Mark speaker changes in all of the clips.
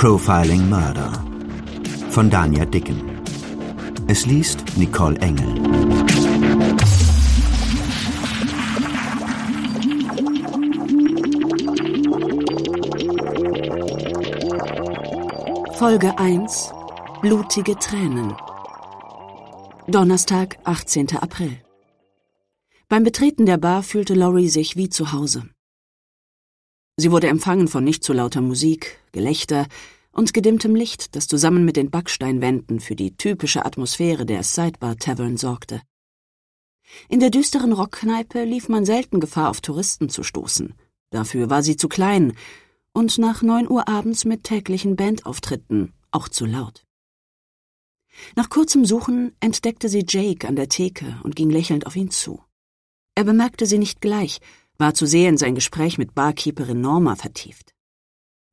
Speaker 1: Profiling Murder von Dania Dicken. Es liest Nicole Engel. Folge 1 Blutige Tränen Donnerstag, 18. April. Beim Betreten der Bar fühlte Laurie sich wie zu Hause. Sie wurde empfangen von nicht zu lauter Musik, Gelächter und gedimmtem Licht, das zusammen mit den Backsteinwänden für die typische Atmosphäre der Sidebar Tavern sorgte. In der düsteren Rockkneipe lief man selten Gefahr, auf Touristen zu stoßen. Dafür war sie zu klein und nach neun Uhr abends mit täglichen Bandauftritten auch zu laut. Nach kurzem Suchen entdeckte sie Jake an der Theke und ging lächelnd auf ihn zu. Er bemerkte sie nicht gleich war zu sehr in sein Gespräch mit Barkeeperin Norma vertieft.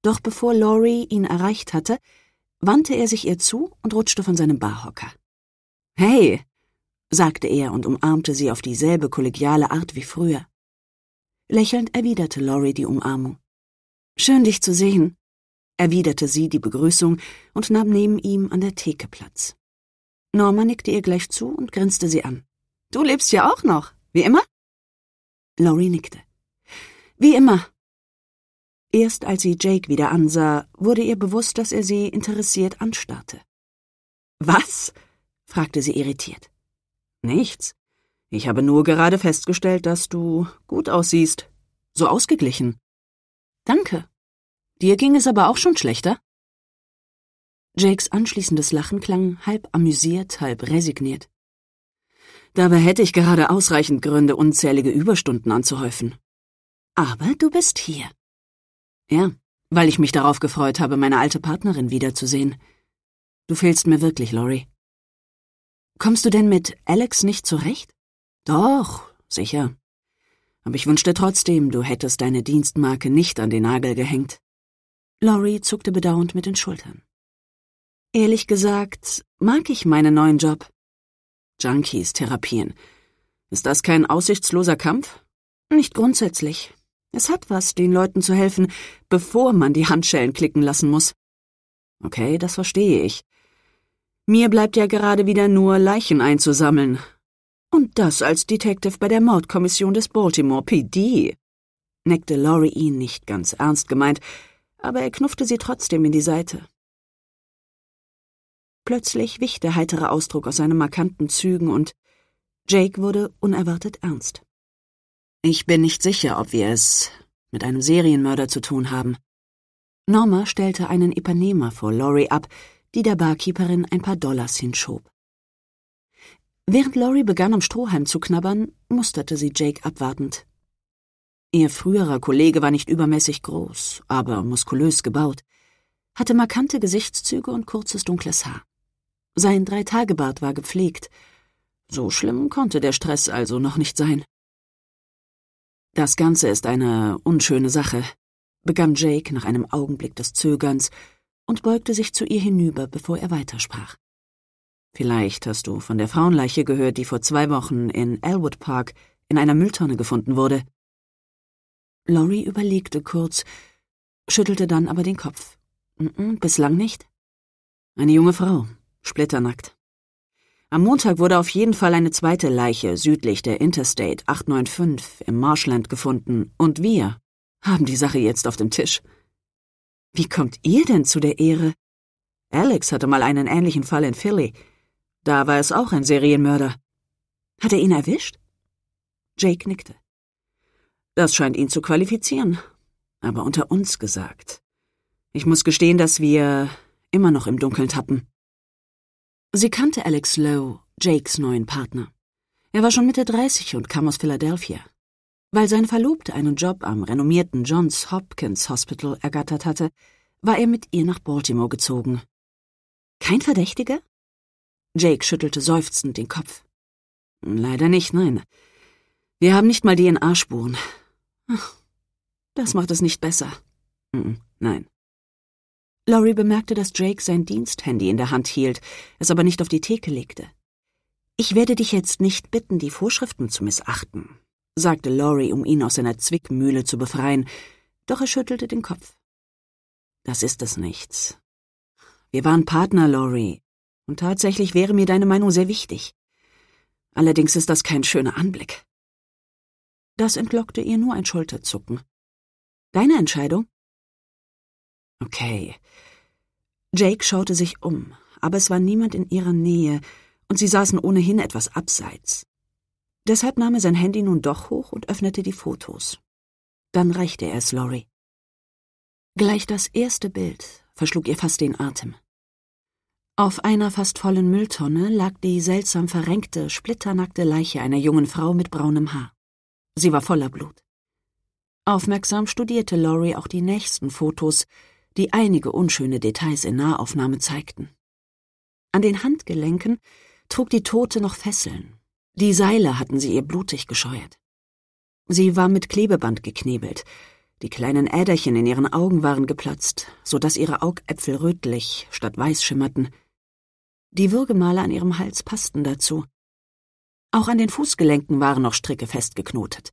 Speaker 1: Doch bevor Laurie ihn erreicht hatte, wandte er sich ihr zu und rutschte von seinem Barhocker. Hey, sagte er und umarmte sie auf dieselbe kollegiale Art wie früher. Lächelnd erwiderte Laurie die Umarmung. Schön dich zu sehen, erwiderte sie die Begrüßung und nahm neben ihm an der Theke Platz. Norma nickte ihr gleich zu und grinste sie an. Du lebst ja auch noch, wie immer? Laurie nickte. Wie immer. Erst als sie Jake wieder ansah, wurde ihr bewusst, dass er sie interessiert anstarrte. Was? fragte sie irritiert. Nichts. Ich habe nur gerade festgestellt, dass du gut aussiehst. So ausgeglichen. Danke. Dir ging es aber auch schon schlechter? Jakes anschließendes Lachen klang halb amüsiert, halb resigniert. Dabei hätte ich gerade ausreichend Gründe, unzählige Überstunden anzuhäufen. Aber du bist hier. Ja, weil ich mich darauf gefreut habe, meine alte Partnerin wiederzusehen. Du fehlst mir wirklich, Lori. Kommst du denn mit Alex nicht zurecht? Doch, sicher. Aber ich wünschte trotzdem, du hättest deine Dienstmarke nicht an den Nagel gehängt. Lori zuckte bedauernd mit den Schultern. Ehrlich gesagt, mag ich meinen neuen Job. Junkies therapieren. Ist das kein aussichtsloser Kampf? Nicht grundsätzlich. Es hat was, den Leuten zu helfen, bevor man die Handschellen klicken lassen muss. Okay, das verstehe ich. Mir bleibt ja gerade wieder nur Leichen einzusammeln. Und das als Detective bei der Mordkommission des Baltimore PD. Neckte Laurie ihn nicht ganz ernst gemeint, aber er knuffte sie trotzdem in die Seite. Plötzlich wich der heitere Ausdruck aus seinen markanten Zügen und Jake wurde unerwartet ernst. Ich bin nicht sicher, ob wir es mit einem Serienmörder zu tun haben. Norma stellte einen Ipanema vor Lori ab, die der Barkeeperin ein paar Dollars hinschob. Während Lori begann, am Strohhalm zu knabbern, musterte sie Jake abwartend. Ihr früherer Kollege war nicht übermäßig groß, aber muskulös gebaut, hatte markante Gesichtszüge und kurzes dunkles Haar. Sein Dreitagebart war gepflegt. So schlimm konnte der Stress also noch nicht sein. Das Ganze ist eine unschöne Sache, begann Jake nach einem Augenblick des Zögerns und beugte sich zu ihr hinüber, bevor er weitersprach. Vielleicht hast du von der Frauenleiche gehört, die vor zwei Wochen in Elwood Park in einer Mülltonne gefunden wurde. Lori überlegte kurz, schüttelte dann aber den Kopf. Bislang nicht. Eine junge Frau, splitternackt. Am Montag wurde auf jeden Fall eine zweite Leiche südlich der Interstate 895 im Marshland gefunden, und wir haben die Sache jetzt auf dem Tisch. Wie kommt ihr denn zu der Ehre? Alex hatte mal einen ähnlichen Fall in Philly. Da war es auch ein Serienmörder. Hat er ihn erwischt? Jake nickte. Das scheint ihn zu qualifizieren, aber unter uns gesagt. Ich muss gestehen, dass wir immer noch im Dunkeln tappen. Sie kannte Alex Lowe, Jakes neuen Partner. Er war schon Mitte 30 und kam aus Philadelphia. Weil sein Verlobter einen Job am renommierten Johns Hopkins Hospital ergattert hatte, war er mit ihr nach Baltimore gezogen. Kein Verdächtiger? Jake schüttelte seufzend den Kopf. Leider nicht, nein. Wir haben nicht mal DNA-Spuren. Das macht es nicht besser. Nein. Laurie bemerkte, dass Jake sein Diensthandy in der Hand hielt, es aber nicht auf die Theke legte. Ich werde dich jetzt nicht bitten, die Vorschriften zu missachten, sagte Laurie, um ihn aus seiner Zwickmühle zu befreien, doch er schüttelte den Kopf. Das ist es nichts. Wir waren Partner, Laurie, und tatsächlich wäre mir deine Meinung sehr wichtig. Allerdings ist das kein schöner Anblick. Das entlockte ihr nur ein Schulterzucken. Deine Entscheidung? Okay. Jake schaute sich um, aber es war niemand in ihrer Nähe, und sie saßen ohnehin etwas abseits. Deshalb nahm er sein Handy nun doch hoch und öffnete die Fotos. Dann reichte er es Lori. Gleich das erste Bild verschlug ihr fast den Atem. Auf einer fast vollen Mülltonne lag die seltsam verrenkte, splitternackte Leiche einer jungen Frau mit braunem Haar. Sie war voller Blut. Aufmerksam studierte Lori auch die nächsten Fotos, die einige unschöne Details in Nahaufnahme zeigten. An den Handgelenken trug die Tote noch Fesseln. Die Seile hatten sie ihr blutig gescheuert. Sie war mit Klebeband geknebelt. Die kleinen Äderchen in ihren Augen waren geplatzt, so dass ihre Augäpfel rötlich statt weiß schimmerten. Die Würgemale an ihrem Hals passten dazu. Auch an den Fußgelenken waren noch Stricke festgeknotet.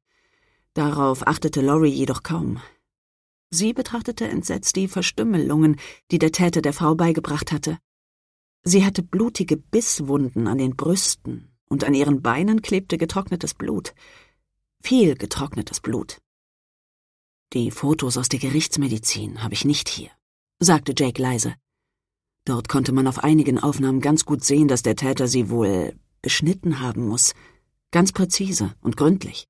Speaker 1: Darauf achtete Lori jedoch kaum. Sie betrachtete entsetzt die Verstümmelungen, die der Täter der Frau beigebracht hatte. Sie hatte blutige Bisswunden an den Brüsten und an ihren Beinen klebte getrocknetes Blut. Viel getrocknetes Blut. Die Fotos aus der Gerichtsmedizin habe ich nicht hier, sagte Jake leise. Dort konnte man auf einigen Aufnahmen ganz gut sehen, dass der Täter sie wohl beschnitten haben muss. Ganz präzise und gründlich.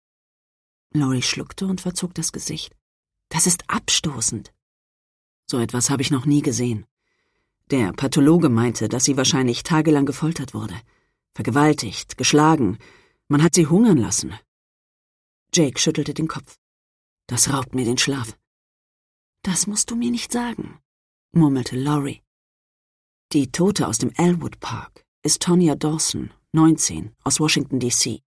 Speaker 1: Laurie schluckte und verzog das Gesicht. Das ist abstoßend. So etwas habe ich noch nie gesehen. Der Pathologe meinte, dass sie wahrscheinlich tagelang gefoltert wurde, vergewaltigt, geschlagen, man hat sie hungern lassen. Jake schüttelte den Kopf. Das raubt mir den Schlaf. Das musst du mir nicht sagen, murmelte Laurie. Die Tote aus dem Elwood Park ist Tonya Dawson, 19, aus Washington, D.C.,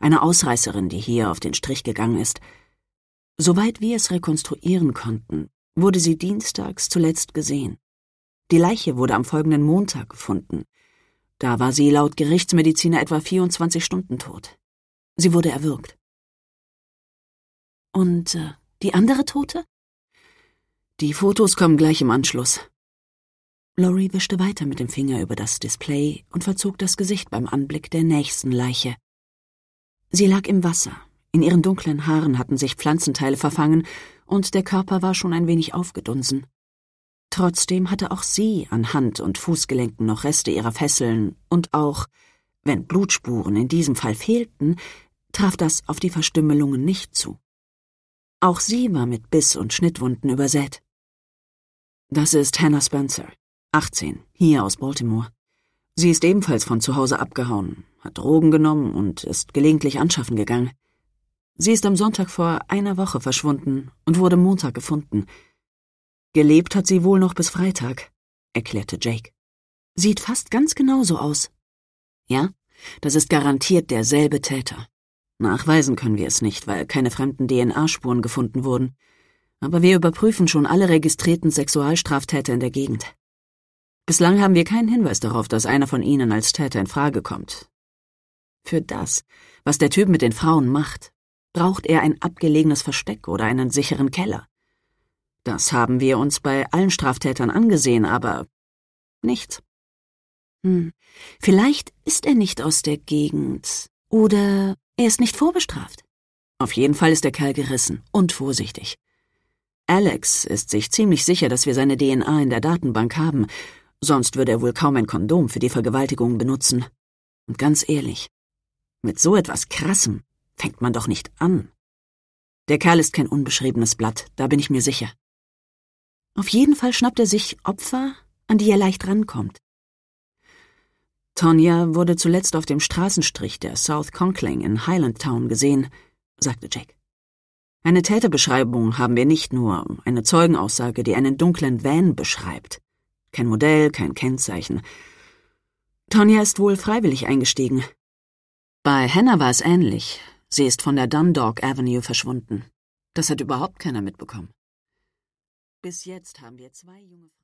Speaker 1: eine Ausreißerin, die hier auf den Strich gegangen ist, Soweit wir es rekonstruieren konnten, wurde sie dienstags zuletzt gesehen. Die Leiche wurde am folgenden Montag gefunden. Da war sie laut Gerichtsmediziner etwa 24 Stunden tot. Sie wurde erwürgt. Und äh, die andere Tote? Die Fotos kommen gleich im Anschluss. Lori wischte weiter mit dem Finger über das Display und verzog das Gesicht beim Anblick der nächsten Leiche. Sie lag im Wasser, in ihren dunklen Haaren hatten sich Pflanzenteile verfangen, und der Körper war schon ein wenig aufgedunsen. Trotzdem hatte auch sie an Hand und Fußgelenken noch Reste ihrer Fesseln, und auch, wenn Blutspuren in diesem Fall fehlten, traf das auf die Verstümmelungen nicht zu. Auch sie war mit Biss und Schnittwunden übersät. Das ist Hannah Spencer, 18, hier aus Baltimore. Sie ist ebenfalls von zu Hause abgehauen, hat Drogen genommen und ist gelegentlich anschaffen gegangen. Sie ist am Sonntag vor einer Woche verschwunden und wurde Montag gefunden. Gelebt hat sie wohl noch bis Freitag, erklärte Jake. Sieht fast ganz genauso aus. Ja, das ist garantiert derselbe Täter. Nachweisen können wir es nicht, weil keine fremden DNA-Spuren gefunden wurden. Aber wir überprüfen schon alle registrierten Sexualstraftäter in der Gegend. Bislang haben wir keinen Hinweis darauf, dass einer von ihnen als Täter in Frage kommt. Für das, was der Typ mit den Frauen macht, braucht er ein abgelegenes Versteck oder einen sicheren Keller. Das haben wir uns bei allen Straftätern angesehen, aber nichts. Hm, vielleicht ist er nicht aus der Gegend oder er ist nicht vorbestraft. Auf jeden Fall ist der Kerl gerissen und vorsichtig. Alex ist sich ziemlich sicher, dass wir seine DNA in der Datenbank haben, sonst würde er wohl kaum ein Kondom für die Vergewaltigung benutzen. Und ganz ehrlich, mit so etwas Krassem fängt man doch nicht an. Der Kerl ist kein unbeschriebenes Blatt, da bin ich mir sicher. Auf jeden Fall schnappt er sich Opfer, an die er leicht rankommt. Tonya wurde zuletzt auf dem Straßenstrich der South Conkling in Highland Town gesehen, sagte Jack. Eine Täterbeschreibung haben wir nicht nur, eine Zeugenaussage, die einen dunklen Van beschreibt. Kein Modell, kein Kennzeichen. Tonya ist wohl freiwillig eingestiegen. Bei Hannah war es ähnlich. Sie ist von der Dundalk Avenue verschwunden. Das hat überhaupt keiner mitbekommen. Bis jetzt haben wir zwei junge